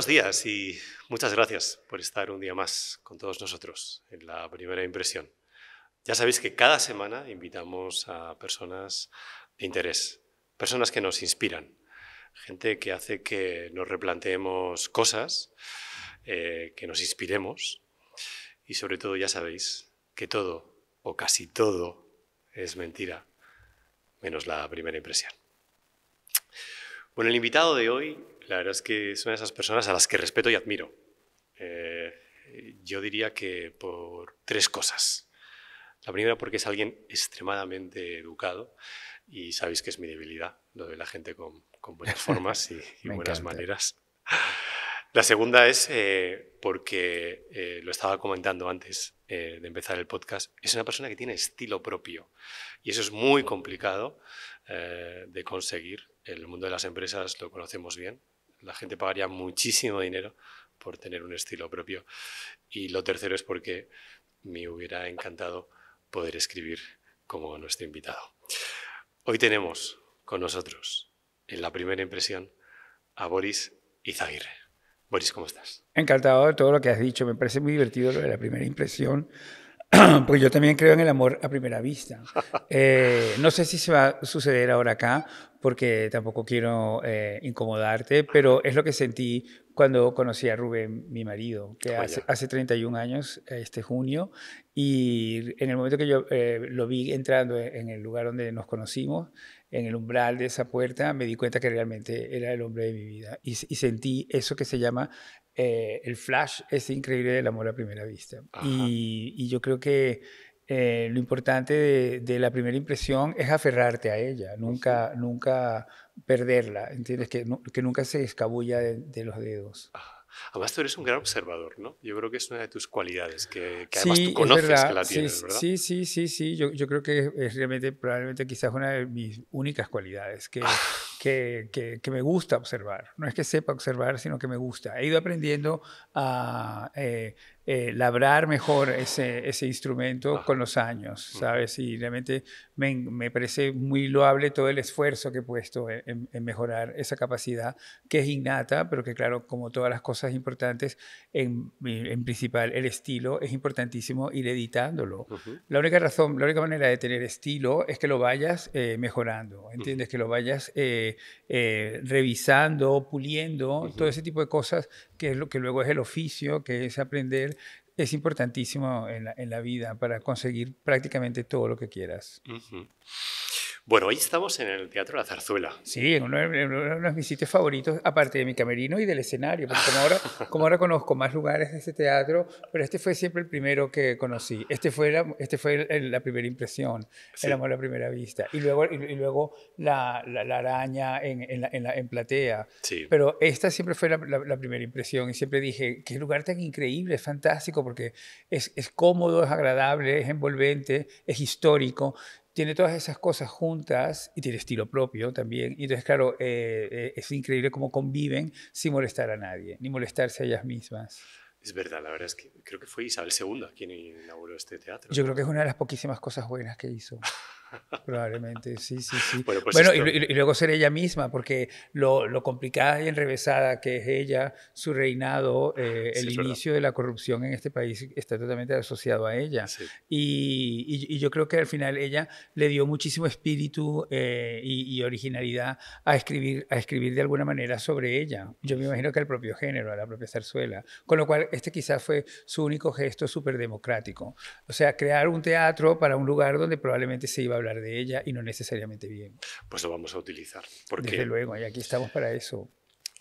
buenos días y muchas gracias por estar un día más con todos nosotros en la primera impresión. Ya sabéis que cada semana invitamos a personas de interés, personas que nos inspiran, gente que hace que nos replanteemos cosas, eh, que nos inspiremos y sobre todo ya sabéis que todo o casi todo es mentira, menos la primera impresión. Bueno, el invitado de hoy la verdad es que es una de esas personas a las que respeto y admiro. Eh, yo diría que por tres cosas. La primera porque es alguien extremadamente educado y sabéis que es mi debilidad, lo de la gente con, buenas formas y, buenas maneras. La segunda es eh, porque, eh, lo estaba comentando antes de empezar el podcast, es una persona que tiene estilo propio y eso es muy complicado de conseguir. En el mundo de las empresas lo conocemos bien, la gente pagaría muchísimo dinero por tener un estilo propio. Y lo tercero es porque me hubiera encantado poder escribir como nuestro invitado. Hoy tenemos con nosotros, en la primera impresión, a Boris Izaguirre. Boris, ¿cómo estás? Encantado de todo lo que has dicho. Me parece muy divertido lo de la primera impresión. Pues yo también creo en el amor a primera vista. Eh, no sé si se va a suceder ahora acá, porque tampoco quiero eh, incomodarte, pero es lo que sentí cuando conocí a Rubén, mi marido, que oh, hace, 31 años, este junio, y en el momento que yo eh, lo vi entrando e, en el lugar donde nos conocimos, en el umbral de esa puerta, me di cuenta que realmente era el hombre de mi vida. Y, sentí eso que se llama eh, el flash, ese increíble del amor a primera vista. y yo creo que eh, lo importante de, la primera impresión es aferrarte a ella, nunca, nunca perderla, ¿entiendes? Que, que nunca se escabulla de, los dedos. Ah, además, tú eres un gran observador, ¿no? Yo creo que es una de tus cualidades, que, además tú conoces que la tienes, sí, ¿verdad? Sí, sí, sí, sí. Yo, yo creo que es realmente, probablemente quizás una de mis únicas cualidades, que, ah que, que, me gusta observar. No es que sepa observar, sino que me gusta. He ido aprendiendo a eh, eh, labrar mejor ese, ese instrumento con los años, mm. ¿sabes? Y realmente me, me, parece muy loable todo el esfuerzo que he puesto e, en, mejorar esa capacidad, que es innata, pero que claro, como todas las cosas importantes, en, en principal el estilo es importantísimo ir editándolo. La única razón, la única manera de tener estilo es que lo vayas eh, mejorando, ¿entiendes? Que lo vayas... Eh, eh, revisando, puliendo, todo ese tipo de cosas, que es lo que luego es el oficio, que es aprender, es importantísimo en la, vida para conseguir prácticamente todo lo que quieras. Bueno, hoy estamos en el Teatro La Zarzuela. Sí, uno, uno de mis sitios favoritos, aparte de mi camerino y del escenario, porque como ahora, como ahora conozco más lugares de ese teatro, pero este fue siempre el primero que conocí. Este fue la, este fue la primera impresión, el amor a la primera vista. Y luego, y, luego la, la, araña en, en, en, platea. Sí. Pero esta siempre fue la, primera impresión y siempre dije, qué lugar tan increíble, es fantástico, porque es, es cómodo, es agradable, es envolvente, es histórico tiene todas esas cosas juntas y tiene estilo propio también. Y entonces, claro, eh, eh, es increíble cómo conviven sin molestar a nadie, ni molestarse a ellas mismas. Es verdad, la verdad es que creo que fue Isabel II quien inauguró este teatro. Yo creo que es una de las poquísimas cosas buenas que hizo. Probablemente, sí, sí, sí. Bueno, pues y, luego ser ella misma, porque lo, complicada y enrevesada que es ella, su reinado, eh, el inicio de la corrupción en este país está totalmente asociado a ella. Y, yo creo que al final ella le dio muchísimo espíritu eh, y, originalidad a escribir, a escribir de alguna manera sobre ella. Yo me imagino que al propio género, a la propia zarzuela. Con lo cual, este quizás fue único gesto súper democrático. O sea, crear un teatro para un lugar donde probablemente se iba a hablar de ella y no necesariamente bien. Pues lo vamos a utilizar. Porque Desde luego, y aquí estamos para eso.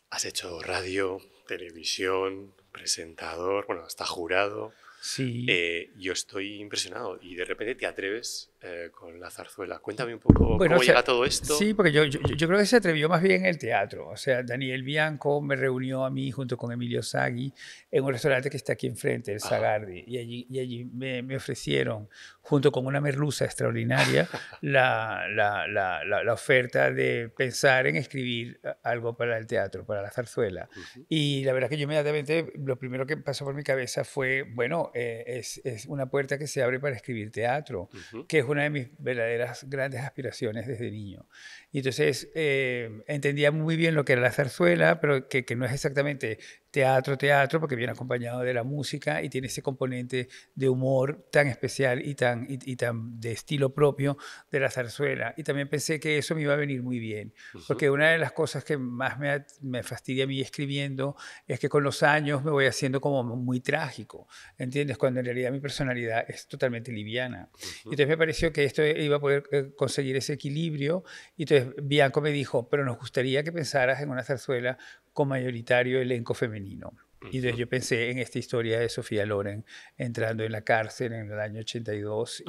Has hecho radio, televisión, presentador, bueno, hasta jurado. Sí. Eh, yo estoy impresionado y de repente te atreves eh, con la zarzuela. Cuéntame un poco cómo llega todo esto. Sí, porque yo, creo que se atrevió más bien el teatro. O sea, Daniel Bianco me reunió a mí junto con Emilio Sagui en un restaurante que está aquí enfrente, el Zagardi. y allí, y allí me, ofrecieron, junto con una merluza extraordinaria, la, oferta de pensar en escribir eh, algo para el teatro, para la zarzuela. Y la verdad que yo inmediatamente, lo primero que pasó por mi cabeza fue, bueno, eh, es, una puerta que se abre para escribir teatro, que es una de mis verdaderas grandes aspiraciones desde niño. Y entonces eh, entendía muy bien lo que era la zarzuela, pero que, que no es exactamente teatro, teatro, porque viene acompañado de la música y tiene ese componente de humor tan especial y tan, y, tan de estilo propio de la zarzuela. Y también pensé que eso me iba a venir muy bien, porque una de las cosas que más me, me, fastidia a mí escribiendo es que con los años me voy haciendo como muy trágico, ¿entiendes? Cuando en realidad mi personalidad es totalmente liviana. Y Entonces me pareció que esto iba a poder eh, conseguir ese equilibrio. Y entonces Bianco me dijo, pero nos gustaría que pensaras en una zarzuela mayoritario elenco femenino. Y entonces yo pensé en esta historia de Sofía Loren entrando en la cárcel en el año 82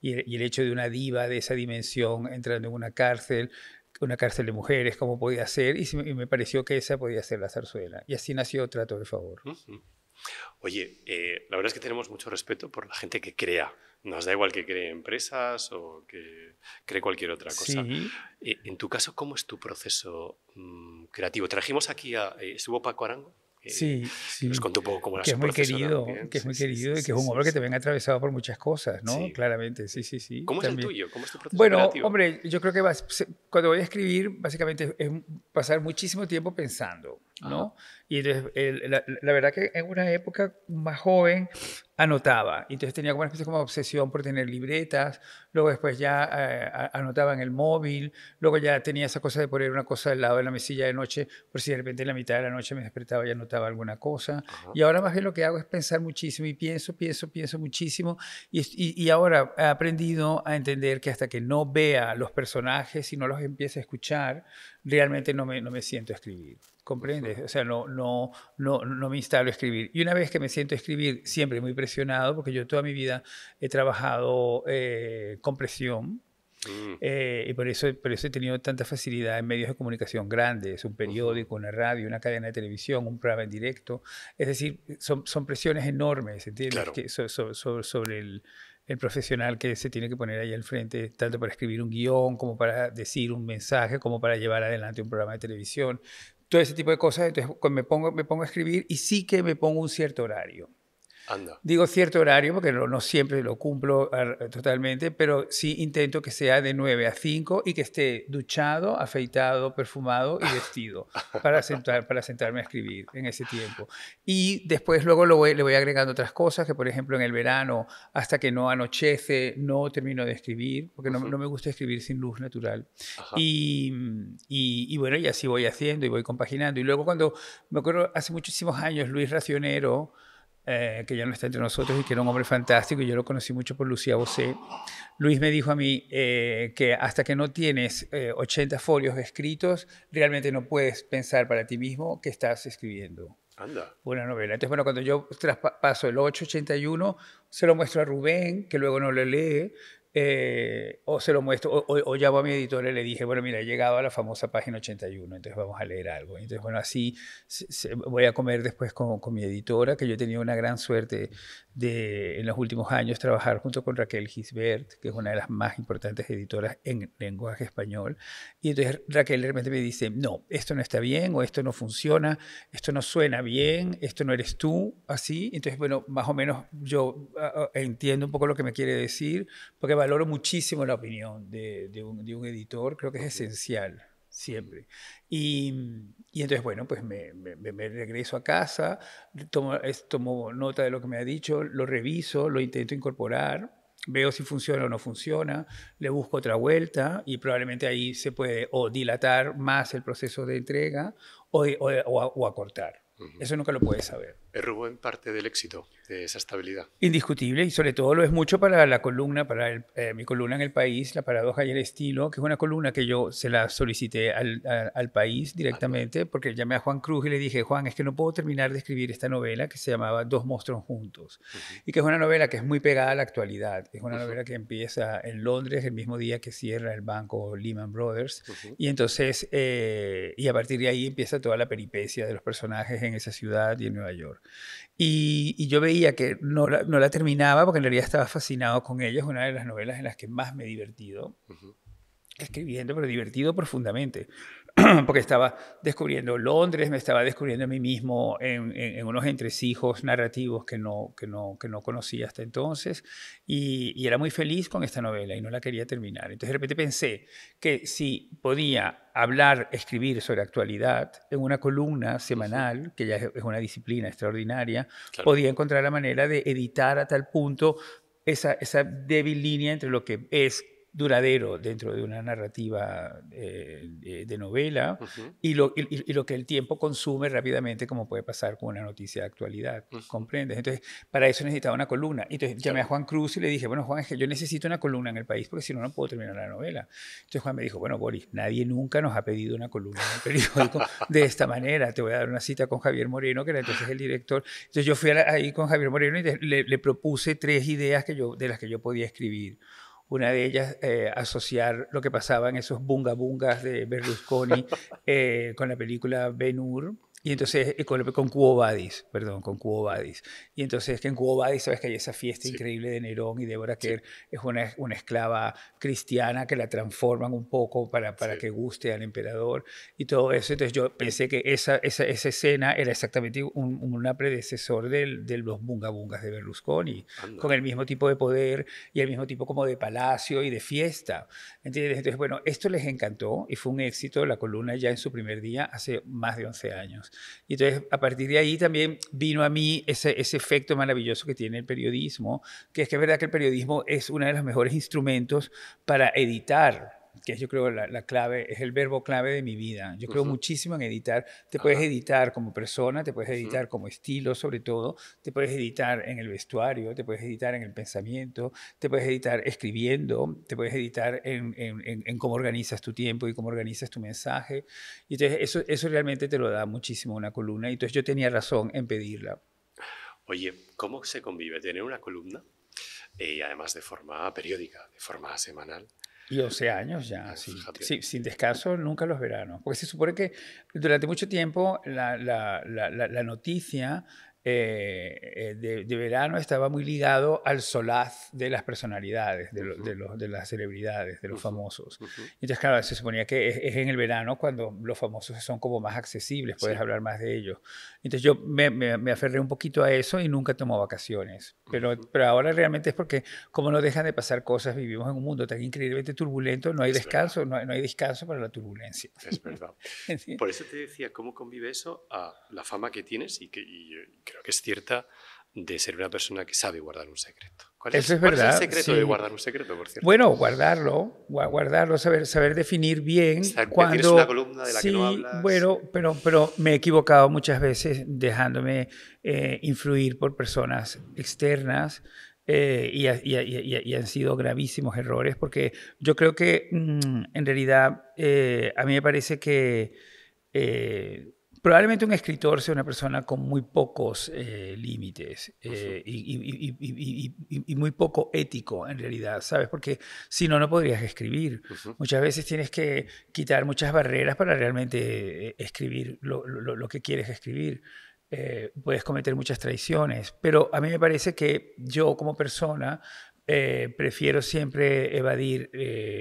y, el hecho de una diva de esa dimensión entrando en una cárcel, una cárcel de mujeres, cómo podía ser, y, me pareció que esa podía ser la zarzuela. Y así nació Trato de Favor. Oye, eh, la verdad es que tenemos mucho respeto por la gente que crea. Nos da igual que cree empresas o que cree cualquier otra cosa. Eh, en tu caso, ¿cómo es tu proceso mm, creativo? Trajimos aquí a... Eh, ¿Estuvo Paco Arango? sí, Nos contó un poco cómo era que, es muy querido, que es muy querido y que es un hombre que te ven atravesado por muchas cosas, ¿no? Claramente, sí, sí, sí. ¿Cómo es el tuyo? ¿Cómo es tu proceso Bueno, hombre, yo creo que vas, cuando voy a escribir, básicamente es pasar muchísimo tiempo pensando y entonces, la, verdad que en una época más joven anotaba, entonces tenía como una especie como obsesión por tener libretas, luego después ya eh, anotaba en el móvil, luego ya tenía esa cosa de poner una cosa al lado de la mesilla de noche, por si de repente en la mitad de la noche me despertaba y anotaba alguna cosa. Y ahora más bien lo que hago es pensar muchísimo y pienso, pienso, pienso muchísimo. Y, y, ahora he aprendido a entender que hasta que no vea los personajes y no los empiece a escuchar, realmente no me, no me siento a escribir. ¿Comprendes? O sea, no, no, no, no me instalo a escribir. Y una vez que me siento a escribir, siempre muy presionado, porque yo toda mi vida he trabajado eh, con presión, mm. eh, y por eso, por eso he tenido tanta facilidad en medios de comunicación grandes, un periódico, una radio, una cadena de televisión, un programa en directo. Es decir, son, son presiones enormes, ¿entiendes? Que sobre el, el, profesional que se tiene que poner ahí al frente, tanto para escribir un guión, como para decir un mensaje, como para llevar adelante un programa de televisión, todo ese tipo de cosas. Entonces pues, me pongo, me pongo a escribir y sí que me pongo un cierto horario. Digo cierto horario porque no, siempre lo cumplo totalmente, pero sí intento que sea de 9 a 5 y que esté duchado, afeitado, perfumado y vestido para, sentar, para sentarme a escribir en ese tiempo. Y después luego lo le voy agregando otras cosas, que por ejemplo en el verano, hasta que no anochece, no termino de escribir, porque no, me gusta escribir sin luz natural. Y, y, y, bueno, y así voy haciendo y voy compaginando. Y luego cuando, me acuerdo, hace muchísimos años, Luis Racionero, eh, que ya no está entre nosotros y que era un hombre fantástico, y yo lo conocí mucho por Lucía Bosé, Luis me dijo a mí eh, que hasta que no tienes 80 eh, folios escritos, realmente no puedes pensar para ti mismo que estás escribiendo. Anda. Una novela. Entonces, bueno, cuando yo traspaso el 881, se lo muestro a Rubén, que luego no lo lee, eh, o se lo muestro, o, llamo a mi editora y le dije, bueno, mira, he llegado a la famosa página 81, entonces vamos a leer algo. Entonces, bueno, así voy a comer después con, con, mi editora, que yo he tenido una gran suerte de, en los últimos años, trabajar junto con Raquel Gisbert, que es una de las más importantes editoras en lenguaje español. Y entonces Raquel de me dice, no, esto no está bien, o esto no funciona, esto no suena bien, esto no eres tú, así. Entonces, bueno, más o menos yo ah, ah, entiendo un poco lo que me quiere decir, porque valoro muchísimo la opinión de, un, editor, creo que es esencial siempre. Y, entonces, bueno, pues me, regreso a casa, tomo, nota de lo que me ha dicho, lo reviso, lo intento incorporar, veo si funciona o no funciona, le busco otra vuelta y probablemente ahí se puede o dilatar más el proceso de entrega o, acortar. Eso nunca lo puedes saber en parte del éxito de esa estabilidad. Indiscutible y sobre todo lo es mucho para la columna, para eh, mi columna en el país, La paradoja y el estilo, que es una columna que yo se la solicité al, al país directamente porque llamé a Juan Cruz y le dije, Juan, es que no puedo terminar de escribir esta novela que se llamaba Dos monstruos juntos y que es una novela que es muy pegada a la actualidad. Es una novela que empieza en Londres el mismo día que cierra el banco Lehman Brothers y entonces, eh, y a partir de ahí empieza toda la peripecia de los personajes en esa ciudad y en Nueva York. Y, yo veía que no la, terminaba porque en realidad estaba fascinado con ella. Es una de las novelas en las que más me he divertido. Escribiendo, pero divertido profundamente. porque estaba descubriendo Londres, me estaba descubriendo a mí mismo en, unos entresijos narrativos que no, que no, que no conocía hasta entonces, y, era muy feliz con esta novela y no la quería terminar. Entonces de repente pensé que si podía hablar, escribir sobre actualidad en una columna semanal, que ya es una disciplina extraordinaria, podía encontrar la manera de editar a tal punto esa, esa débil línea entre lo que es duradero dentro de una narrativa eh, de, novela y, lo, y, lo que el tiempo consume rápidamente, como puede pasar con una noticia de actualidad, ¿comprendes? Entonces, para eso necesitaba una columna. Entonces llamé a Juan Cruz y le dije, bueno, Juan, es que yo necesito una columna en el país porque si no, no puedo terminar la novela. Entonces Juan me dijo, bueno, Boris, nadie nunca nos ha pedido una columna en el periódico de esta manera. Te voy a dar una cita con Javier Moreno, que era entonces el director. Entonces yo fui ahí con Javier Moreno y le, le propuse tres ideas que yo, de las que yo podía escribir. Una de ellas, eh, asociar lo que pasaba en esos bungabungas de Berlusconi eh, con la película Ben Hur. Y entonces, eh, con, con Cubo perdón, con Cubo Y entonces, que en Cubo sabes que hay esa fiesta increíble de Nerón y Débora que es una, esclava cristiana que la transforman un poco para, para que guste al emperador y todo eso. Entonces, yo pensé que esa, esa, esa escena era exactamente una predecesor del, de los bungabungas de Berlusconi, con el mismo tipo de poder y el mismo tipo como de palacio y de fiesta. Entonces, bueno, esto les encantó y fue un éxito la columna ya en su primer día hace más de 11 años. Y entonces, a partir de ahí también vino a mí ese, efecto maravilloso que tiene el periodismo, que es que es verdad que el periodismo es uno de los mejores instrumentos para editar que yo creo la, clave, es el verbo clave de mi vida. Yo creo muchísimo en editar. Te puedes editar como persona, te puedes editar como estilo sobre todo, te puedes editar en el vestuario, te puedes editar en el pensamiento, te puedes editar escribiendo, te puedes editar en, en, en, cómo organizas tu tiempo y cómo organizas tu mensaje. Y entonces eso, eso realmente te lo da muchísimo una columna. Y entonces yo tenía razón en pedirla. Oye, ¿cómo se convive tener una columna? y eh, además de forma periódica, de forma semanal, y 11 años ya, sin descanso nunca los veranos. Porque se supone que durante mucho tiempo la, la, la, la noticia eh, eh, de, verano estaba muy ligado al solaz de las personalidades, de, de, las celebridades, de los famosos. Entonces, claro, se suponía que es, en el verano cuando los famosos son como más accesibles, puedes hablar más de ellos. Entonces yo me, aferré un poquito a eso y nunca tomo vacaciones. Pero, pero ahora realmente es porque como no dejan de pasar cosas, vivimos en un mundo tan increíblemente turbulento, no hay descanso, no hay, descanso para la turbulencia. Es verdad. Por eso te decía, ¿cómo convive eso a la fama que tienes y que... Eh, creo que es cierta, de ser una persona que sabe guardar un secreto. ¿Cuál Eso es, verdad. es el secreto de guardar un secreto, por cierto? Bueno, guardarlo, guardarlo, saber, saber definir bien. Saber cuando, una columna de la sí, que no hablas. Bueno, pero, pero me he equivocado muchas veces dejándome eh, influir por personas externas. Eh, y, han sido gravísimos errores, porque yo creo que mm, en realidad eh, a mí me parece que Probablemente un escritor sea una persona con muy pocos eh, límites eh, y, muy poco ético en realidad, ¿sabes? Porque si no, no podrías escribir. Muchas veces tienes que quitar muchas barreras para realmente eh, escribir lo, que quieres escribir. puedes cometer muchas traiciones, pero a mí me parece que yo como persona prefiero siempre evadir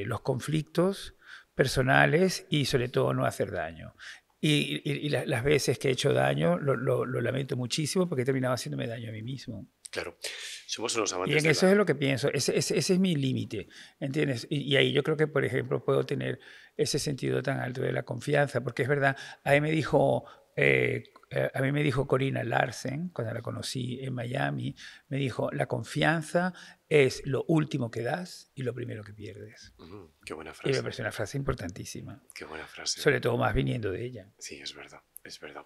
los conflictos personales y sobre todo no hacer daño. Y, las, veces que he hecho daño lo, lamento muchísimo porque he terminado haciéndome daño a mí mismo. Claro, somos eso es lo que pienso, ese, es mi límite, ¿entiendes? Y, ahí yo creo que, por ejemplo, puedo tener ese sentido tan alto de la confianza, porque es verdad, ahí me dijo eh, eh, a mí me dijo Corina Larsen, cuando la conocí en Miami, me dijo, la confianza es lo último que das y lo primero que pierdes. qué buena frase. Y me parece una frase importantísima. Qué buena frase. Sobre todo más viniendo de ella. Sí, es verdad, es verdad.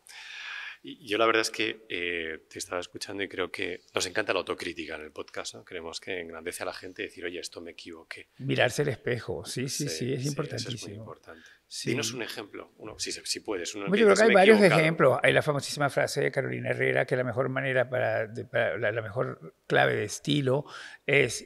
Y yo la verdad es que eh, te estaba escuchando y creo que nos encanta la autocrítica en el podcast. Creemos que engrandece a la gente decir, oye, esto me equivoqué. Mirarse el espejo, sí, sí, sí, es importantísimo. es importante. Sí. Dinos un ejemplo, si, puedes. Uno Yo creo que hay varios ejemplos. Hay la famosísima frase de Carolina Herrera que la mejor manera para, la, mejor clave de estilo eh, es,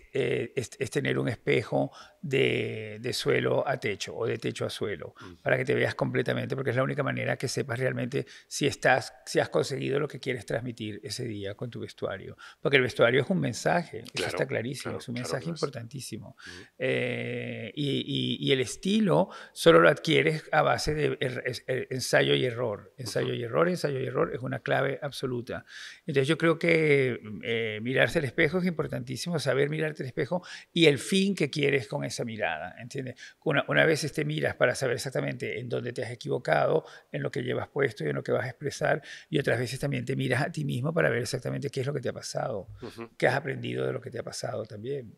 es, tener un espejo de, de, suelo a techo o de techo a suelo para que te veas completamente, porque es la única manera que sepas realmente si estás, si has conseguido lo que quieres transmitir ese día con tu vestuario, porque el vestuario es un mensaje, está clarísimo, es un mensaje importantísimo, eh, y, y, y el estilo solo lo adquiere Quieres a base de er, er, ensayo y error. Ensayo y error, ensayo y error es una clave absoluta. Entonces yo creo que eh, mirarse al espejo es importantísimo, saber mirarte al espejo y el fin que quieres con esa mirada, ¿entiendes? Una, una vez te miras para saber exactamente en dónde te has equivocado, en lo que llevas puesto y en lo que vas a expresar, y otras veces también te miras a ti mismo para ver exactamente qué es lo que te ha pasado, qué has aprendido de lo que te ha pasado también.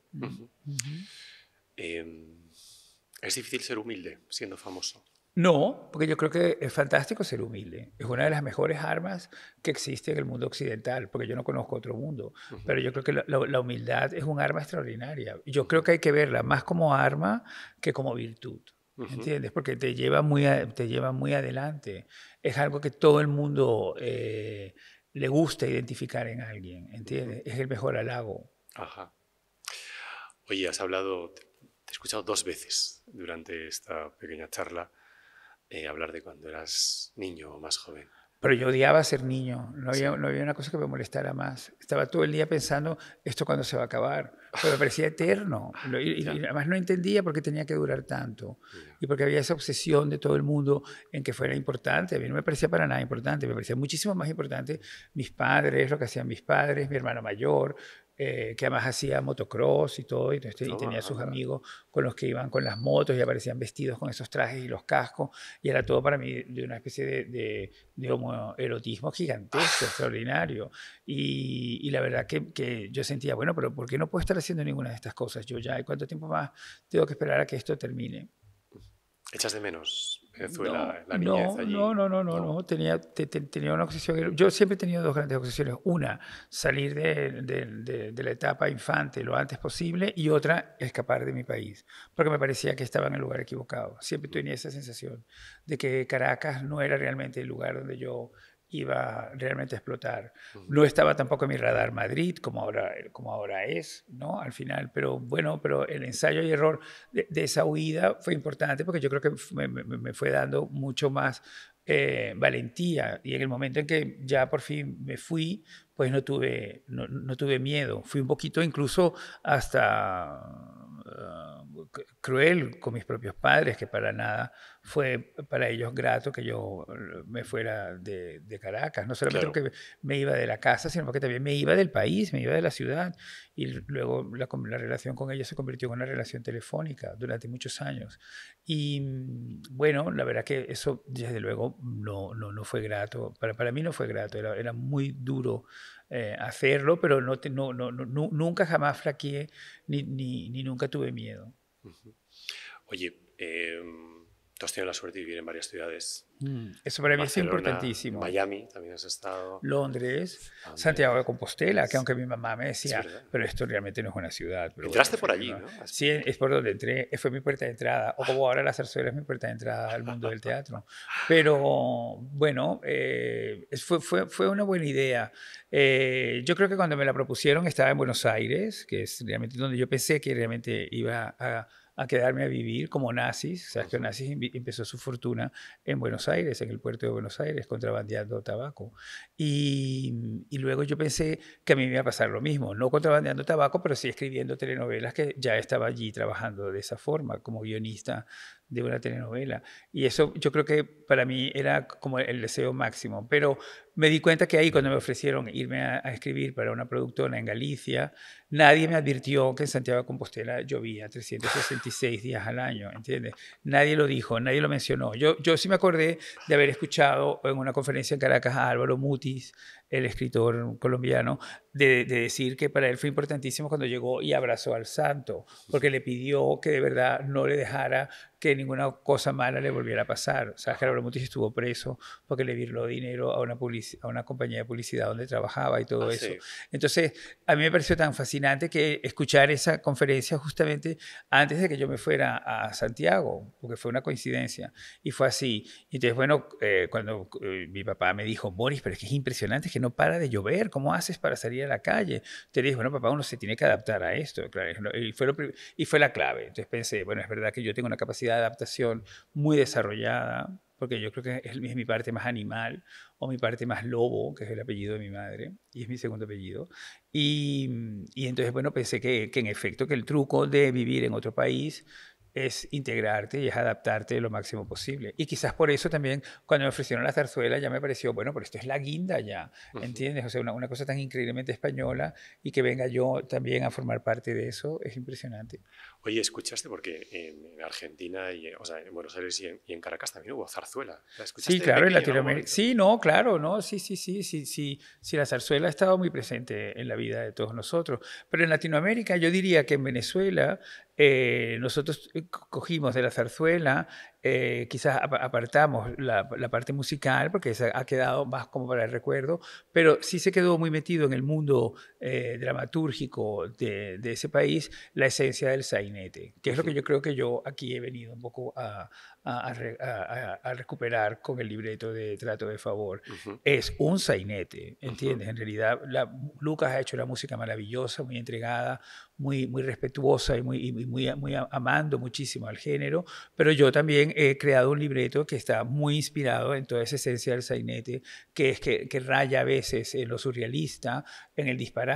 Em, es difícil ser humilde siendo famoso. No, porque yo creo que es fantástico ser humilde. Es una de las mejores armas que existe en el mundo occidental, porque yo no conozco otro mundo. Pero yo creo que la, humildad es un arma extraordinaria. Yo creo que hay que verla más como arma que como virtud. ¿Entiendes? Porque te lleva, muy te lleva muy adelante. Es algo que todo el mundo eh, le gusta identificar en alguien. ¿Entiendes? Es el mejor halago. Ajá. Oye, has hablado, escuchado dos veces durante esta pequeña charla eh, hablar de cuando eras niño o más joven. Pero yo odiaba ser niño, no había, no había, una cosa que me molestara más. Estaba todo el día pensando, ¿esto cuándo se va a acabar? Pero me parecía eterno. Y, además no entendía por qué tenía que durar tanto. Y porque había esa obsesión de todo el mundo en que fuera importante. A mí no me parecía para nada importante, me parecía muchísimo más importante mis padres, lo que hacían mis padres, mi hermano mayor, eh, que además hacía motocross y todo, y, este, oh, tenía sus amigos con los que iban con las motos y aparecían vestidos con esos trajes y los cascos, y era todo para mí de una especie de, de, homoerotismo gigantesco, ah. extraordinario. Y, y la verdad que, que, yo sentía, bueno, pero ¿por qué no puedo estar haciendo ninguna de estas cosas yo ya? ¿Y cuánto tiempo más tengo que esperar a que esto termine? ¿Echas de menos no, no, No, no, no, Tenía, tenía una obsesión. Yo siempre he tenido dos grandes obsesiones. Una, salir de, de, la etapa infante lo antes posible y otra, escapar de mi país, porque me parecía que estaba en el lugar equivocado. Siempre tenía esa sensación de que Caracas no era realmente el lugar donde yo iba realmente a explotar. No estaba tampoco en mi radar Madrid, como ahora, como ahora es, ¿no? Al final, pero bueno, pero el ensayo y error de, esa huida fue importante porque yo creo que me, fue dando mucho más eh, valentía y en el momento en que ya por fin me fui, pues no tuve, no, tuve miedo. Fui un poquito incluso hasta... Ah, cruel con mis propios padres, que para nada fue para ellos grato que yo me fuera de, Caracas. No solamente porque que me iba de la casa, sino porque también me iba del país, me iba de la ciudad. Y luego la, relación con ellos se convirtió en una relación telefónica durante muchos años. Y bueno, la verdad que eso desde luego no, no, no fue grato. Para, para mí no fue grato, era, muy duro. Eh, hacerlo, pero no, no, no, nunca jamás flaqueé ni, ni, ni, nunca tuve miedo. Oye, eh, Tú has tenido la suerte de vivir en varias ciudades. eso para mí es importantísimo. Miami también has estado. Londres, ah, Santiago de Compostela, que aunque mi mamá me decía, pero esto realmente no es una ciudad. Pero Entraste por allí, ¿no? Sí, es por donde entré, fue mi puerta de entrada, o como ahora la zarzuela es mi puerta de entrada al mundo del teatro. Pero bueno, eh, fue, fue, fue, una buena idea. Eh, yo creo que cuando me la propusieron estaba en Buenos Aires, que es realmente donde yo pensé que realmente iba a a quedarme a vivir como nazis. O sea, que nazis empezó su fortuna en Buenos Aires, en el puerto de Buenos Aires, contrabandeando tabaco. Y, y luego yo pensé que a mí me iba a pasar lo mismo, no contrabandeando tabaco, pero sí escribiendo telenovelas que ya estaba allí trabajando de esa forma, como guionista de una telenovela. Y eso yo creo que para mí era como el deseo máximo. Pero me di cuenta que ahí cuando me ofrecieron irme a, escribir para una productora en Galicia, nadie me advirtió que en Santiago de Compostela llovía 366 días al año, ¿entiendes? Nadie lo dijo, nadie lo mencionó. Yo, yo sí me acordé de haber escuchado en una conferencia en Caracas a Álvaro Mutis, el escritor colombiano, de, decir que para él fue importantísimo cuando llegó y abrazó al santo, porque le pidió que de verdad no le dejara que ninguna cosa mala le volviera a pasar. O Álvaro Mutis estuvo preso porque le virló dinero a una publicidad a una compañía de publicidad donde trabajaba y todo ah, eso. Entonces, a mí me pareció tan fascinante que escuchar esa conferencia justamente antes de que yo me fuera a Santiago, porque fue una coincidencia. Y fue así. entonces, bueno, eh, cuando eh, mi papá me dijo, Boris, pero es que es impresionante, que no para de llover, ¿cómo haces para salir a la calle? Te dije, bueno, papá, uno se tiene que adaptar a esto, claro. y fue la clave. Entonces pensé, bueno, es verdad que yo tengo una capacidad de adaptación muy desarrollada, porque yo creo que es, mi parte más animal o mi parte más lobo, que es el apellido de mi madre, y es mi segundo apellido. Y, mm, entonces, bueno, pensé que, en efecto que el truco de vivir en otro país es integrarte y es adaptarte lo máximo posible. Y quizás por eso también cuando me ofrecieron la zarzuela ya me pareció, bueno, pero esto es la guinda ya, ¿entiendes? O sea, una cosa tan increíblemente española y que venga yo también a formar parte de eso es impresionante. Oye, ¿escuchaste? Porque en, Argentina, y, o sea, en Buenos Aires y en, Caracas también hubo zarzuela. sí, claro, en Latinoamérica. Sí, no, claro, no, sí, sí, sí, sí, sí, sí, la zarzuela ha estado muy presente en la vida de todos nosotros. Pero en Latinoamérica yo diría que en Venezuela eh, nosotros eh, cogimos de la zarzuela, eh, quizás apartamos la, parte musical porque ha quedado más como para el recuerdo, pero sí se quedó muy metido en el mundo eh, dramatúrgico de, ese país la esencia del sainete, que es lo que yo creo que yo aquí he venido un poco a, recuperar con el libreto de Trato de Favor. Es un sainete, ¿entiendes? En realidad, la, Lucas ha hecho la música maravillosa, muy entregada, muy, muy respetuosa y muy, muy, muy amando muchísimo al género, pero yo también he creado un libreto que está muy inspirado en toda esa esencia del sainete, que es que, raya a veces en lo surrealista, en el disparo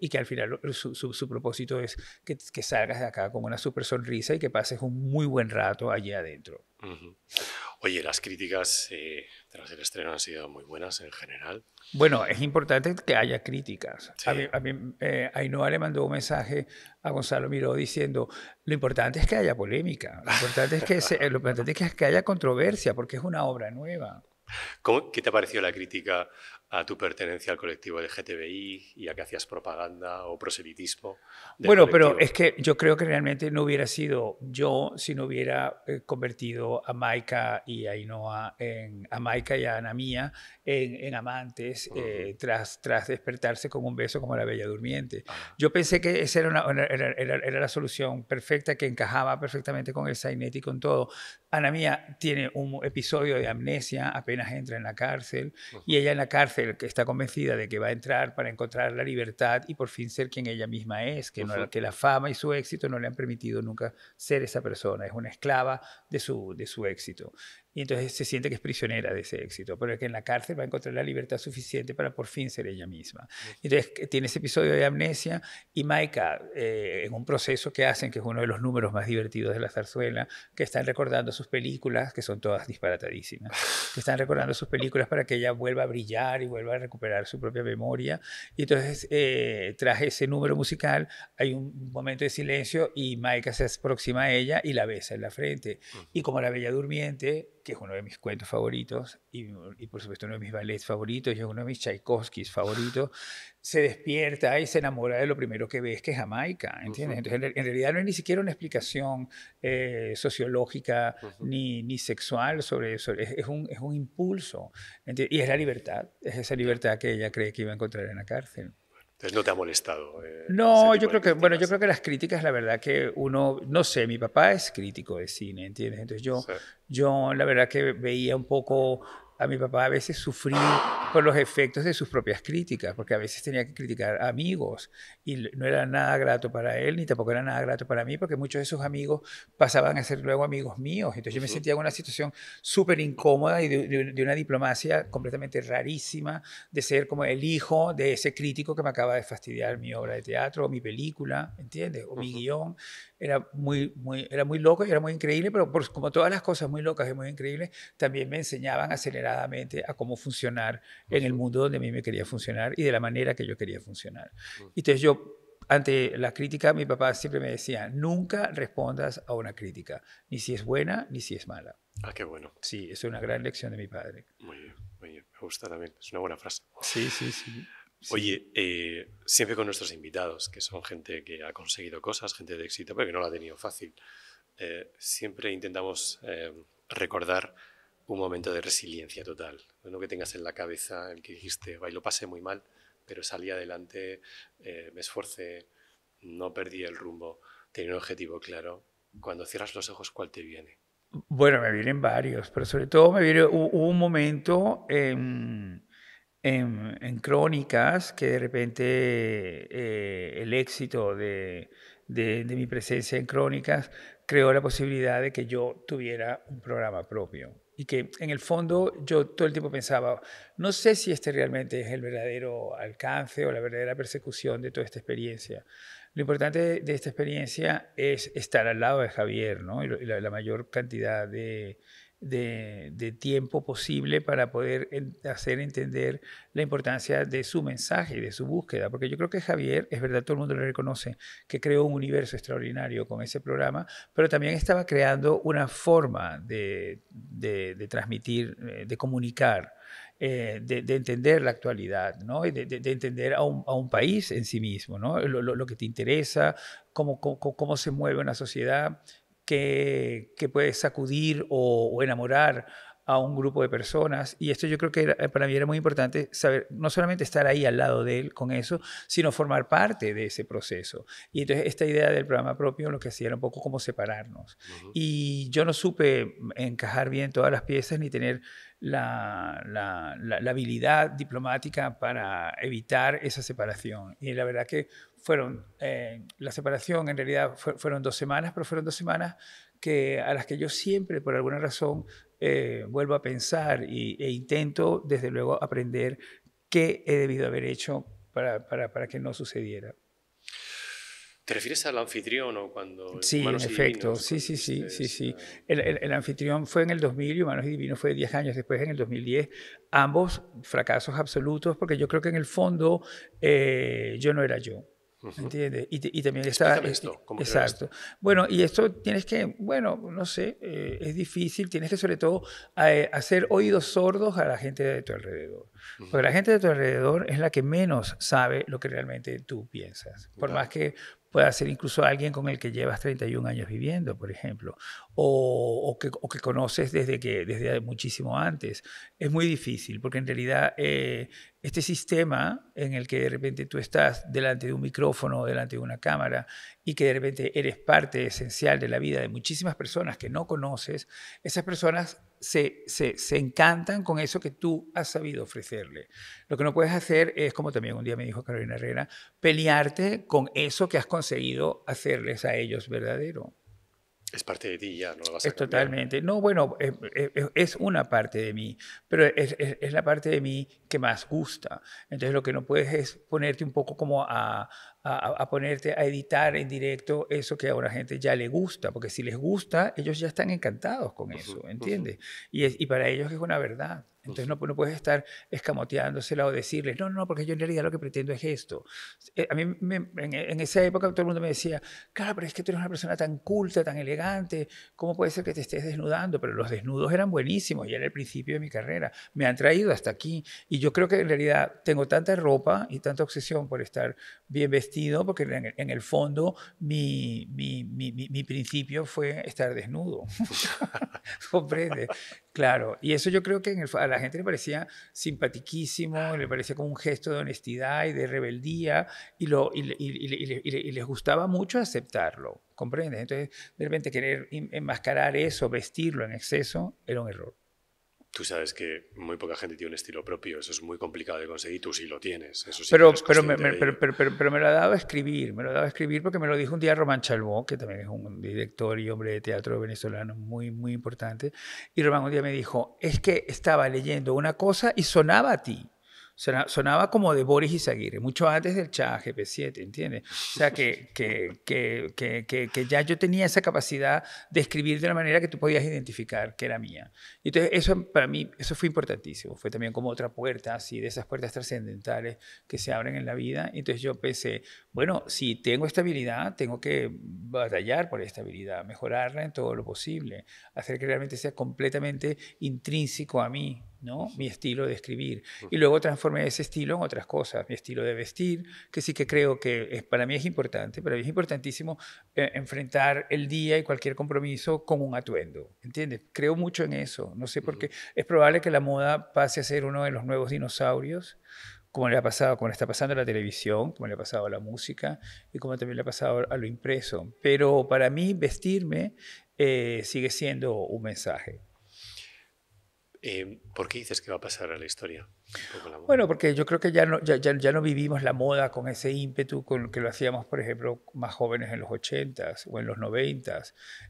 y que al final su, su, propósito es que, que, salgas de acá con una super sonrisa y que pases un muy buen rato allí adentro. Oye, las críticas eh, tras el estreno han sido muy buenas en general. Bueno, es importante que haya críticas. A mí, eh, Ainhoa le mandó un mensaje a Gonzalo Miró diciendo, lo importante es que haya polémica, lo importante es que, lo es que haya controversia, porque es una obra nueva. ¿Qué te pareció la crítica a tu pertenencia al colectivo LGTBI y a que hacías propaganda o proselitismo. Bueno, pero es que yo creo que realmente no hubiera sido yo si no hubiera eh, convertido a Maika y a Ainhoa, en, a Maika y a Ana Mía en, amantes eh, tras, tras despertarse con un beso como la Bella Durmiente. Ah. Yo pensé que esa era, era, la solución perfecta que encajaba perfectamente con el Sainet y con todo. Ana Mía tiene un episodio de amnesia, apenas entra en la cárcel, y ella en la cárcel que está convencida de que va a entrar para encontrar la libertad y por fin ser quien ella misma es, que, que la fama y su éxito no le han permitido nunca ser esa persona, es una esclava de su, de su éxito y entonces se siente que es prisionera de ese éxito, pero es que en la cárcel va a encontrar la libertad suficiente para por fin ser ella misma. Entonces eh, tiene ese episodio de amnesia y Maika, eh, en un proceso que hacen, que es uno de los números más divertidos de la zarzuela, que están recordando sus películas, que son todas disparatadísimas, que están recordando sus películas para que ella vuelva a brillar y vuelva a recuperar su propia memoria. Y entonces, eh, tras ese número musical, hay un momento de silencio y Maika se aproxima a ella y la besa en la frente. Y como la Bella Durmiente, que es uno de mis cuentos favoritos y, por supuesto uno de mis ballets favoritos y es uno de mis Tchaikovskis favoritos, se despierta y se enamora de lo primero que es que es Jamaica, ¿entiendes? Entonces, en, realidad no hay ni siquiera una explicación eh, sociológica ni, ni, sexual sobre eso, es, un, es un impulso, y es la libertad, es esa libertad que ella cree que iba a encontrar en la cárcel. Entonces no te ha molestado. Eh, no, yo creo que, bueno, yo creo que las críticas, la verdad que uno, no sé, mi papá es crítico de cine, ¿entiendes? Entonces yo, yo la verdad que veía un poco a mi papá a veces sufrí por los efectos de sus propias críticas, porque a veces tenía que criticar amigos y no era nada grato para él, ni tampoco era nada grato para mí, porque muchos de sus amigos pasaban a ser luego amigos míos. Entonces yo me sentía en una situación súper incómoda y de, una diplomacia completamente rarísima, de ser como el hijo de ese crítico que me acaba de fastidiar mi obra de teatro, o mi película, ¿entiendes? O mi guión. Era muy, muy, era muy loco y era muy increíble, pero pues como todas las cosas muy locas y muy increíbles, también me enseñaban a acelerar a cómo funcionar en el mundo donde a mí me quería funcionar y de la manera que yo quería funcionar. Entonces yo ante la crítica, mi papá siempre me decía, nunca respondas a una crítica, ni si es buena ni si es mala. Ah, qué bueno. Sí, es una gran lección de mi padre. Muy bien, muy bien. me gusta también, es una buena frase. Sí, sí, sí. Oye, eh, siempre con nuestros invitados, que son gente que ha conseguido cosas, gente de éxito, pero que no la ha tenido fácil, eh, siempre intentamos eh, recordar un momento de resiliencia total. No que tengas en la cabeza el que dijiste, lo pasé muy mal, pero salí adelante, eh, me esforcé, no perdí el rumbo, tenía un objetivo claro. Cuando cierras los ojos, ¿cuál te viene? Bueno, me vienen varios, pero sobre todo me viene un momento en, crónicas que de repente eh, el éxito de mi presencia en crónicas creó la posibilidad de que yo tuviera un programa propio y que en el fondo yo todo el tiempo pensaba, no sé si este realmente es el verdadero alcance o la verdadera persecución de toda esta experiencia. Lo importante de esta experiencia es estar al lado de Javier, ¿no? Y la, la mayor cantidad de de, tiempo posible para poder hacer entender la importancia de su mensaje y de su búsqueda. Porque yo creo que Javier, es verdad, todo el mundo le reconoce que creó un universo extraordinario con ese programa, pero también estaba creando una forma de, transmitir, eh, de comunicar. Eh, de, entender la actualidad, ¿no? de, entender a un, país en sí mismo, ¿no? Lo, que te interesa, cómo, cómo, cómo, se mueve una sociedad que, puede sacudir o, enamorar a un grupo de personas. Y esto yo creo que eh, para mí era muy importante saber, no solamente estar ahí al lado de él con eso, sino formar parte de ese proceso. Y entonces esta idea del programa propio lo que hacía era un poco como separarnos. Y yo no supe encajar bien todas las piezas ni tener la, habilidad diplomática para evitar esa separación. Y la verdad que fueron, eh, la separación en realidad fueron dos semanas, pero fueron dos semanas que, a las que yo siempre, por alguna razón, eh, vuelvo a pensar y, e intento, desde luego, aprender qué he debido haber hecho para, para, para que no sucediera. ¿Te refieres al anfitrión o cuando... Sí, en efecto, sí, sí, sí, sí, sí. Ah, el, el, anfitrión fue en el 2000 y Humanos y Divinos fue 10 años después, en el 2010. Ambos fracasos absolutos porque yo creo que en el fondo eh, yo no era yo. ¿Entiendes? Y, también está... Esto, eh, exacto. Bueno, y esto tienes que, bueno, no sé, eh, es difícil, tienes que sobre todo eh, hacer oídos sordos a la gente de tu alrededor. Porque la gente de tu alrededor es la que menos sabe lo que realmente tú piensas. Por más que Puede ser incluso alguien con el que llevas 31 años viviendo, por ejemplo, o, que, conoces desde, que, desde muchísimo antes. Es muy difícil porque en realidad eh, este sistema en el que de repente tú estás delante de un micrófono, delante de una cámara y que de repente eres parte esencial de la vida de muchísimas personas que no conoces, esas personas se, encantan con eso que tú has sabido ofrecerle. Lo que no puedes hacer es, como también un día me dijo Carolina Herrera, pelearte con eso que has conseguido hacerles a ellos verdadero. Es parte de ti ya, no lo vas a es Totalmente. No, bueno, eh, eh, eh, es, una parte de mí, pero es, es, la parte de mí que más gusta. Entonces lo que no puedes es ponerte un poco como a, a, ponerte a editar en directo eso que a una gente ya le gusta, porque si les gusta, ellos ya están encantados con eso, ¿entiendes? Y, y para ellos es una verdad. Entonces no, pues, no, puedes estar escamoteándosela o decirles, no, no, porque yo en realidad lo que pretendo es esto. Eh, a mí en, esa época todo el mundo me decía, claro, pero es que tú eres una persona tan culta, tan elegante, ¿cómo puede ser que te estés desnudando? Pero los desnudos eran buenísimos y era el principio de mi carrera. Me han traído hasta aquí y yo creo que en realidad tengo tanta ropa y tanta obsesión por estar bien vestido porque en, el fondo mi, mi, mi, mi principio fue estar desnudo. Comprende. Claro, y eso yo creo que a la gente le parecía simpatiquísimo, le parecía como un gesto de honestidad y de rebeldía, y, lo, y, les gustaba mucho aceptarlo, ¿comprendes? Entonces, de repente querer enmascarar eso, vestirlo en exceso, era un error. Tú sabes que muy poca gente tiene un estilo propio, eso es muy complicado de conseguir, tú sí lo tienes. Eso pero, pero, me, lo ha dado a escribir, me lo ha dado a escribir porque me lo dijo un día Román Chalmó, que también es un director y hombre de teatro venezolano muy, muy importante. Y Román un día me dijo, es que estaba leyendo una cosa y sonaba a ti sonaba como de Boris y Izaguirre, mucho antes del chat GP7, ¿entiendes? O sea, que, que, ya yo tenía esa capacidad de escribir de la manera que tú podías identificar que era mía. Y entonces, eso para mí, eso fue importantísimo. Fue también como otra puerta, así, de esas puertas trascendentales que se abren en la vida. Entonces yo pensé, bueno, si tengo esta habilidad, tengo que batallar por esta habilidad, mejorarla en todo lo posible, hacer que realmente sea completamente intrínseco a mí, mi estilo de escribir. Y luego transformé ese estilo en otras cosas, mi estilo de vestir, que sí que creo que es, para mí es importante, para mí es importantísimo eh, enfrentar el día y cualquier compromiso con un atuendo, ¿entiendes? Creo mucho en eso, no sé por qué. Es probable que la moda pase a ser uno de los nuevos dinosaurios, como le ha pasado, como le está pasando a la televisión, como le ha pasado a la música y como también le ha pasado a lo impreso. Pero para mí vestirme eh, sigue siendo un mensaje. Em, ¿Por qué dices que va a pasar a la historia? Bueno, porque yo creo que ya no, vivimos la moda con ese ímpetu con que lo hacíamos, por ejemplo, más jóvenes en los 80 o en los 90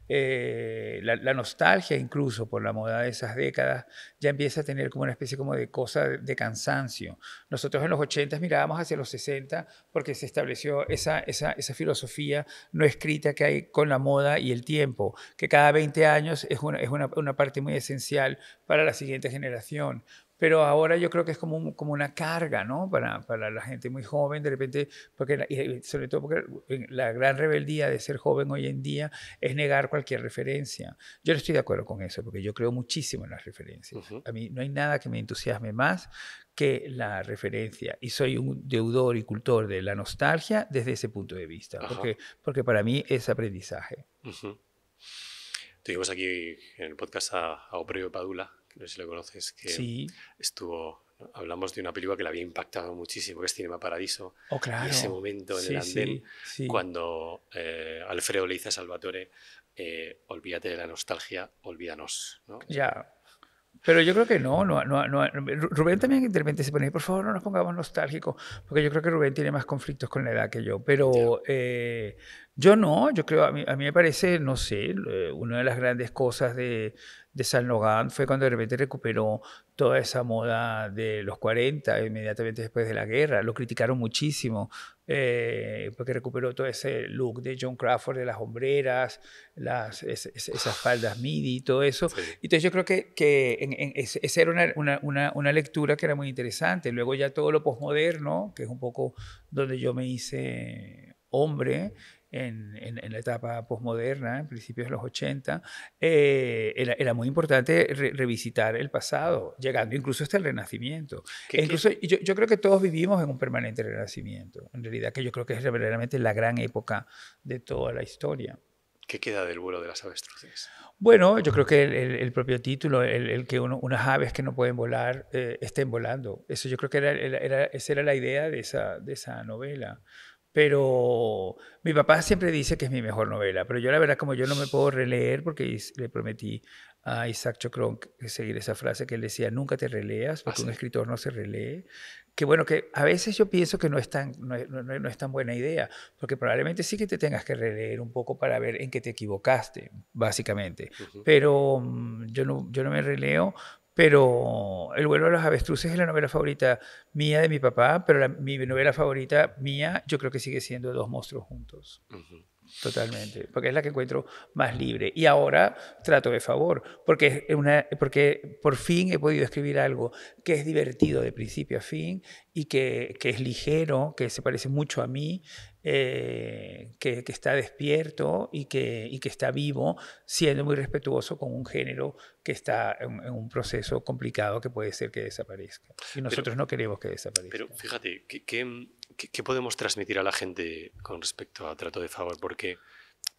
eh, la, nostalgia incluso por la moda de esas décadas ya empieza a tener como una especie como de cosa de, cansancio. Nosotros en los 80 mirábamos hacia los 60 porque se estableció esa, filosofía no escrita que hay con la moda y el tiempo, que cada 20 años es una parte muy esencial para la siguiente generación pero ahora yo creo que es como, como una carga, ¿no? Para, para, la gente muy joven, de repente, porque sobre todo porque la gran rebeldía de ser joven hoy en día es negar cualquier referencia. Yo no estoy de acuerdo con eso, porque yo creo muchísimo en las referencias. A mí no hay nada que me entusiasme más que la referencia. Y soy un deudor y cultor de la nostalgia desde ese punto de vista, porque, porque para mí es aprendizaje. Tuvimos pues aquí en el podcast a, a Opreo Padula, no sé si lo conoces, que estuvo hablamos de una película que le había impactado muchísimo, que es Cinema Paradiso. Oh, claro. ese momento en el andén, cuando eh, Alfredo le dice a Salvatore, eh, olvídate de la nostalgia, olvídanos. Ya. Pero yo creo que no, no, Rubén también interviene se pone, por favor, no nos pongamos nostálgicos, porque yo creo que Rubén tiene más conflictos con la edad que yo, pero yo no, yo creo, a mí, me parece, no sé, eh, una de las grandes cosas de, de San Logan fue cuando de repente recuperó toda esa moda de los 40, inmediatamente después de la guerra. Lo criticaron muchísimo eh, porque recuperó todo ese look de John Crawford, de las hombreras, las, esas faldas midi, y todo eso. y Entonces yo creo que, que en, esa era una, una, una, lectura que era muy interesante. Luego ya todo lo postmoderno, que es un poco donde yo me hice hombre, en, la etapa posmoderna, en principios de los 80, eh, era, muy importante revisitar el pasado, llegando incluso hasta el Renacimiento. incluso Yo, creo que todos vivimos en un permanente Renacimiento, en realidad, que yo creo que es verdaderamente la gran época de toda la historia. ¿Qué queda del vuelo de las avestruces? Bueno, yo creo que el, propio título, el, que unas aves que no pueden volar eh, estén volando, eso yo creo que era, era, esa era la idea de esa, de esa novela. Pero mi papá siempre dice que es mi mejor novela, pero yo la verdad como yo no me puedo releer porque le prometí a Isaac Chocron seguir esa frase que él decía, nunca te releas, porque ah, un escritor no se relee. Que bueno, que a veces yo pienso que no es, tan, no, no, es tan buena idea, porque probablemente sí que te tengas que releer un poco para ver en qué te equivocaste, básicamente. Pero mm, yo, no, yo no me releo pero El vuelo de los avestruces es la novela favorita mía de mi papá, pero mi novela favorita mía yo creo que sigue siendo Dos monstruos juntos. Totalmente, porque es la que encuentro más libre. Y ahora trato de favor, porque, una, porque por fin he podido escribir algo que es divertido de principio a fin y que, que es ligero, que se parece mucho a mí eh, que, está despierto y que, está vivo, siendo muy respetuoso con un género que está en, un proceso complicado que puede ser que desaparezca. Y nosotros no queremos que desaparezca. Pero fíjate, ¿qué, qué podemos transmitir a la gente con respecto a trato de favor? Porque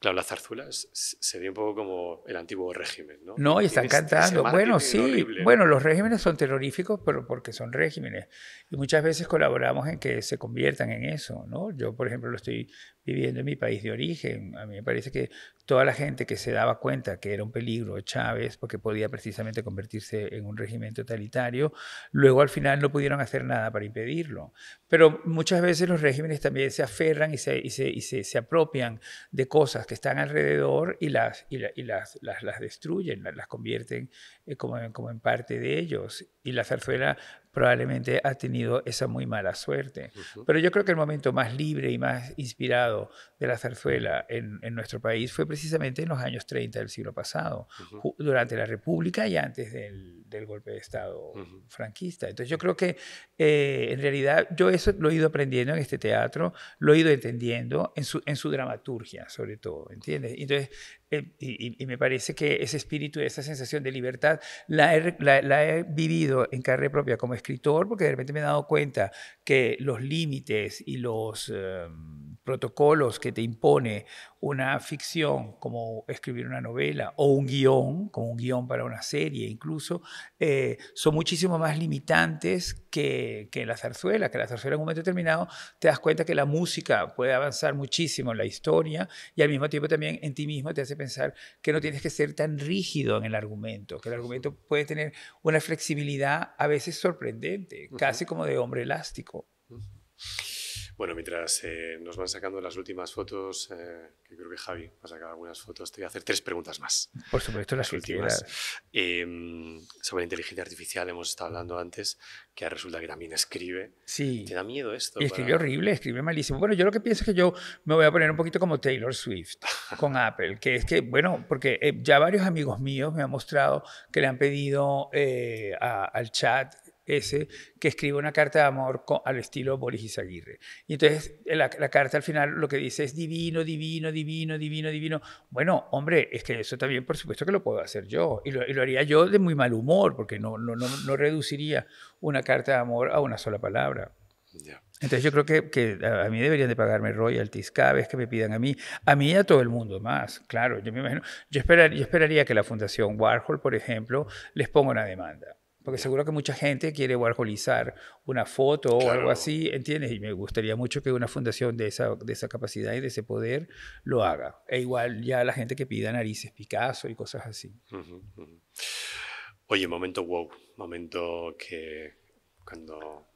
Claro, la se ve un poco como el antiguo régimen, ¿no? No, y están cantando. Bueno, sí. bueno, los regímenes son terroríficos, pero porque son regímenes. Y muchas veces colaboramos en que se conviertan en eso, ¿no? Yo, por ejemplo, lo estoy viviendo en mi país de origen. A mí me parece que toda la gente que se daba cuenta que era un peligro Chávez, porque podía precisamente convertirse en un régimen totalitario, luego al final no pudieron hacer nada para impedirlo. Pero muchas veces los regímenes también se aferran y se, y y se, apropian de cosas que están alrededor y las, y, las, las, destruyen, las, convierten eh, como, como en parte de ellos. Y la zarzuela probablemente ha tenido esa muy mala suerte. Pero yo creo que el momento más libre y más inspirado de la zarzuela en, nuestro país fue precisamente en los años 30 del siglo pasado, durante la República y antes del, golpe de Estado franquista. Entonces yo creo que eh, en realidad yo eso lo he ido aprendiendo en este teatro, lo he ido entendiendo en su, en su dramaturgia sobre todo, ¿entiendes? Entonces eh, y, me parece que ese espíritu, esa sensación de libertad la he, vivido en carne propia como escritor porque de repente me he dado cuenta que los límites y los... Em, protocolos que te impone una ficción, como escribir una novela, o un guión, como un guión para una serie incluso, eh, son muchísimo más limitantes que, que la zarzuela, que la zarzuela en un momento determinado te das cuenta que la música puede avanzar muchísimo en la historia y al mismo tiempo también en ti mismo te hace pensar que no tienes que ser tan rígido en el argumento, que el argumento puede tener una flexibilidad a veces sorprendente, casi como de hombre elástico. Bueno, mientras eh, nos van sacando las últimas fotos, eh, que creo que Javi va a sacar algunas fotos, te voy a hacer tres preguntas más. Por supuesto, las, últimas. Eh, sobre inteligencia artificial hemos estado hablando antes, que resulta que también escribe. Sí. ¿Te da miedo esto? Y escribe horrible, escribe malísimo. Bueno, yo lo que pienso es que yo me voy a poner un poquito como Taylor Swift con Apple, que es que, bueno, porque eh, ya varios amigos míos me han mostrado que le han pedido al chat ese, que escribe una carta de amor al estilo Boris Izaguirre. Y entonces eh, la, carta al final lo que dice es divino, divino, divino, divino, divino. Bueno, hombre, es que eso también por supuesto que lo puedo hacer yo. Y lo, haría yo de muy mal humor, porque no, no, reduciría una carta de amor a una sola palabra. Entonces yo creo que, a mí deberían de pagarme royalties cada vez que me pidan a mí, a mí y a todo el mundo más, claro, yo me imagino, yo, esperar, yo esperaría que la Fundación Warhol, por ejemplo, les ponga una demanda porque seguro que mucha gente quiere warholizar una foto o algo así, ¿entiendes? Y me gustaría mucho que una fundación de esa, de esa capacidad y de ese poder lo haga. E igual ya la gente que pida narices Picasso y cosas así. Oye, momento wow, momento que cuando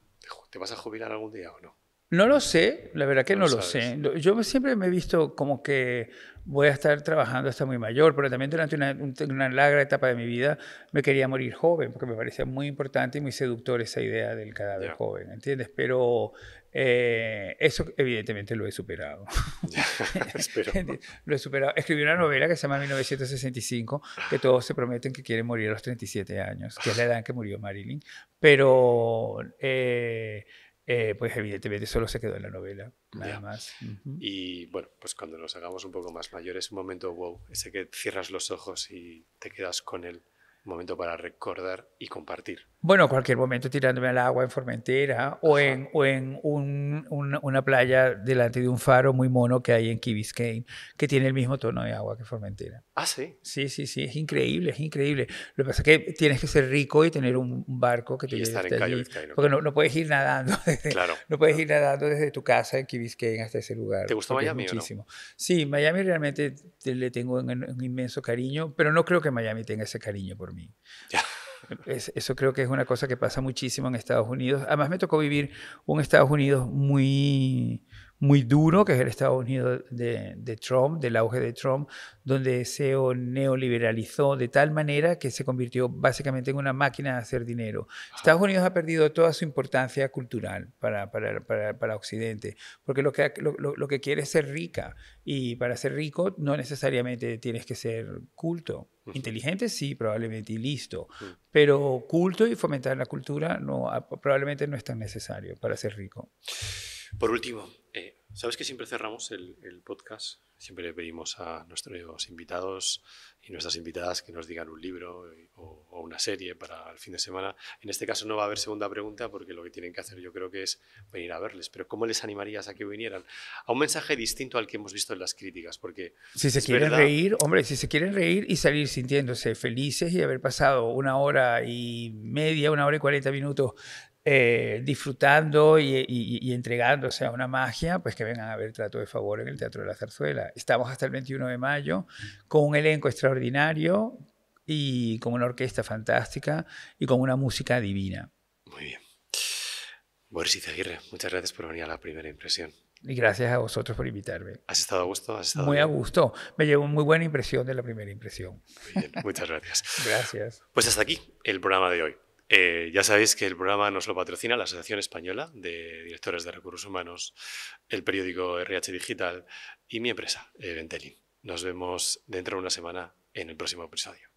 te vas a jubilar algún día o no. No lo sé, la verdad que no, lo sé. Yo siempre me he visto como que voy a estar trabajando hasta muy mayor, pero también durante una, larga etapa de mi vida me quería morir joven, porque me parecía muy importante y muy seductor esa idea del cadáver joven, ¿entiendes? Pero eh, eso evidentemente lo he superado. lo he superado. Escribí una novela que se llama 1965, que todos se prometen que quieren morir a los 37 años, que es la edad en que murió Marilyn, pero... Eh, eh, pues evidentemente solo se quedó en la novela, nada más. Y bueno, pues cuando nos hagamos un poco más mayores, un momento wow, ese que cierras los ojos y te quedas con él momento para recordar y compartir. Bueno, cualquier momento tirándome al agua en Formentera o en, una playa delante de un faro muy mono que hay en Key que tiene el mismo tono de agua que Formentera. Ah, sí. Sí, sí, sí, es increíble, es increíble. Lo que pasa es que tienes que ser rico y tener un, barco que te lleve allí, Porque no, puedes ir nadando. claro. No puedes ir nadando desde tu casa en Key hasta ese lugar. ¿Te gustó Miami? Muchísimo. Sí, Miami realmente le tengo un, un inmenso cariño, pero no creo que Miami tenga ese cariño por mí. eso creo que es una cosa que pasa muchísimo en Estados Unidos. Además me tocó vivir un Estados Unidos muy muy duro, que es el Estados Unidos de, Trump, del auge de Trump, donde se neoliberalizó de tal manera que se convirtió básicamente en una máquina de hacer dinero. Estados Unidos ha perdido toda su importancia cultural para, para, para, Occidente, porque lo que, lo, lo que quiere es ser rica, y para ser rico no necesariamente tienes que ser culto. Inteligente sí, probablemente, y listo. Pero culto y fomentar la cultura no, probablemente no es tan necesario para ser rico. Por último, eh, ¿sabes que siempre cerramos el, podcast? Siempre le pedimos a nuestros invitados y nuestras invitadas que nos digan un libro o, una serie para el fin de semana. En este caso no va a haber segunda pregunta porque lo que tienen que hacer yo creo que es venir a verles. Pero ¿cómo les animarías a que vinieran? A un mensaje distinto al que hemos visto en las críticas. Porque si se quieren reír, hombre, si se quieren reír y salir sintiéndose felices y haber pasado una hora y media, una hora y cuarenta minutos eh, disfrutando y, entregándose a una magia, pues que vengan a ver Trato de Favor en el Teatro de la Zarzuela. Estamos hasta el 21 de mayo con un elenco extraordinario y con una orquesta fantástica y con una música divina. Muy bien. Boris Izaguirre, muchas gracias por venir a la primera impresión. Y gracias a vosotros por invitarme. ¿Has estado a gusto? ¿Has estado muy a gusto. Me llevo muy buena impresión de la primera impresión. Muy bien, muchas gracias. gracias. Pues hasta aquí el programa de hoy. Eh, ya sabéis que el programa nos lo patrocina la Asociación Española de Directores de Recursos Humanos, el periódico RH Digital y mi empresa, eh, Ventelin. Nos vemos dentro de una semana en el próximo episodio.